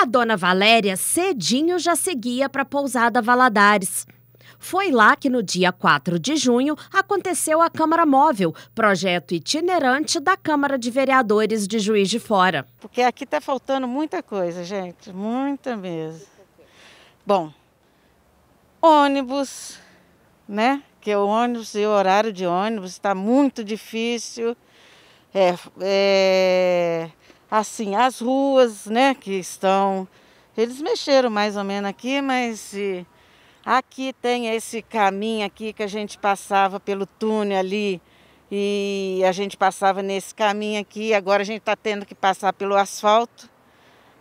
A dona Valéria cedinho já seguia para a pousada Valadares. Foi lá que no dia 4 de junho aconteceu a Câmara Móvel, projeto itinerante da Câmara de Vereadores de Juiz de Fora. Porque aqui está faltando muita coisa, gente, muita mesmo. Bom, ônibus, né? Que é o ônibus e o horário de ônibus está muito difícil. É, é assim, as ruas, né, que estão. Eles mexeram mais ou menos aqui, mas aqui tem esse caminho aqui que a gente passava pelo túnel ali e a gente passava nesse caminho aqui. Agora a gente está tendo que passar pelo asfalto,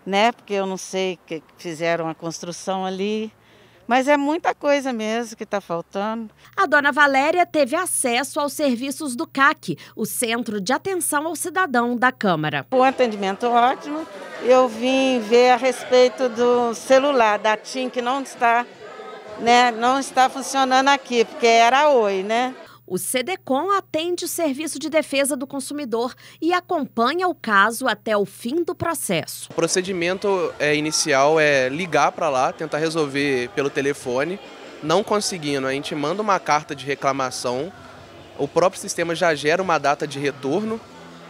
né? Porque eu não sei que fizeram a construção ali. Mas é muita coisa mesmo que está faltando. A dona Valéria teve acesso aos serviços do CAC, o Centro de Atenção ao Cidadão da Câmara. O atendimento é ótimo. Eu vim ver a respeito do celular da TIM, que não está, né, não está funcionando aqui, porque era Oi, né? O SEDECOM atende o Serviço de Defesa do Consumidor e acompanha o caso até o fim do processo. O procedimento é, inicial é ligar para lá, tentar resolver pelo telefone. Não conseguindo, a gente manda uma carta de reclamação. O próprio sistema já gera uma data de retorno.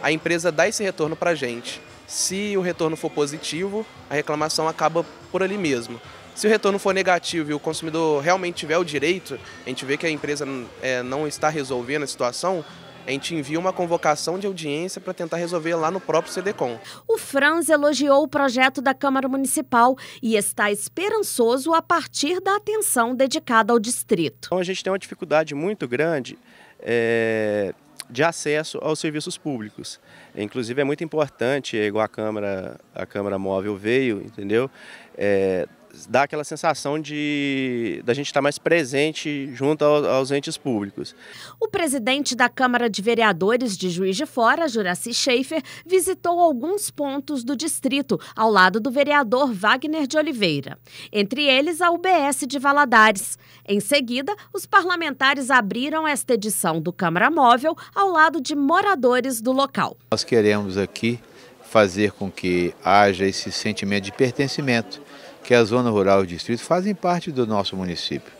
A empresa dá esse retorno para a gente. Se o retorno for positivo, a reclamação acaba por ali mesmo. Se o retorno for negativo e o consumidor realmente tiver o direito, a gente vê que a empresa é, não está resolvendo a situação, a gente envia uma convocação de audiência para tentar resolver lá no próprio CDCOM. O Franz elogiou o projeto da Câmara Municipal e está esperançoso a partir da atenção dedicada ao distrito. Então a gente tem uma dificuldade muito grande é, de acesso aos serviços públicos. Inclusive é muito importante, igual a Câmara, a Câmara Móvel veio, entendeu? É, dá aquela sensação de da gente estar tá mais presente junto aos, aos entes públicos. O presidente da Câmara de Vereadores de Juiz de Fora, Juraci Schaefer, visitou alguns pontos do distrito ao lado do vereador Wagner de Oliveira, entre eles a UBS de Valadares. Em seguida, os parlamentares abriram esta edição do Câmara Móvel ao lado de moradores do local. Nós queremos aqui fazer com que haja esse sentimento de pertencimento que a zona rural e o distrito fazem parte do nosso município.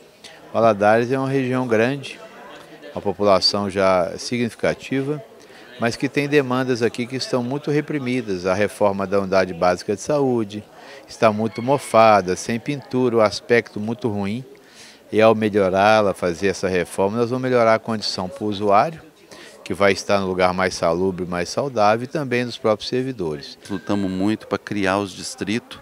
Valadares é uma região grande, uma população já significativa, mas que tem demandas aqui que estão muito reprimidas. A reforma da unidade básica de saúde está muito mofada, sem pintura, o um aspecto muito ruim. E ao melhorá-la, fazer essa reforma, nós vamos melhorar a condição para o usuário, que vai estar no lugar mais salubre, mais saudável, e também dos próprios servidores. Lutamos muito para criar os distritos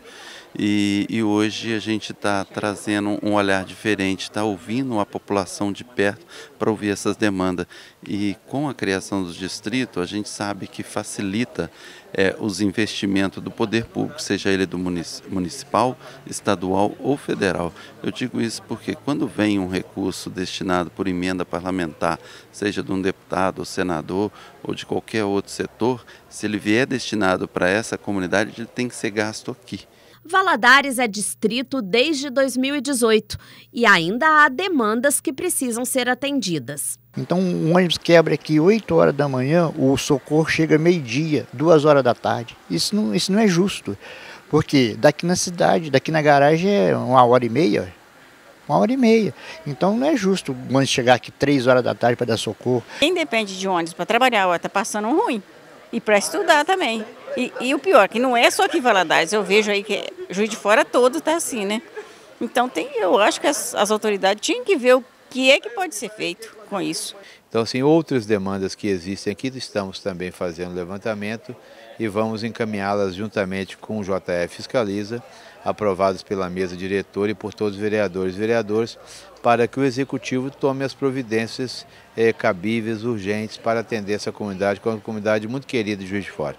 e, e hoje a gente está trazendo um olhar diferente, está ouvindo a população de perto para ouvir essas demandas. E com a criação dos distritos, a gente sabe que facilita é, os investimentos do poder público, seja ele do municipal, estadual ou federal. Eu digo isso porque quando vem um recurso destinado por emenda parlamentar, seja de um deputado ou senador ou de qualquer outro setor, se ele vier destinado para essa comunidade, ele tem que ser gasto aqui. Valadares é distrito desde 2018 e ainda há demandas que precisam ser atendidas. Então, um ônibus quebra aqui 8 horas da manhã, o socorro chega meio-dia, 2 horas da tarde. Isso não, isso não é justo, porque daqui na cidade, daqui na garagem é uma hora e meia, uma hora e meia. Então não é justo o ônibus chegar aqui três horas da tarde para dar socorro. Quem depende de ônibus para trabalhar, está passando ruim. E para estudar também. E, e, o pior, que não é só aqui em Valadares, eu vejo aí que é Juiz de Fora todo está assim, né? Então tem, eu acho que as, as autoridades tinham que ver o que é que pode ser feito com isso. Então, assim, outras demandas que existem aqui, estamos também fazendo levantamento e vamos encaminhá-las juntamente com o JF Fiscaliza, aprovados pela mesa diretora e por todos os vereadores e vereadores, para que o Executivo tome as providências eh, cabíveis, urgentes, para atender essa comunidade, que é uma comunidade muito querida de Juiz de Fora.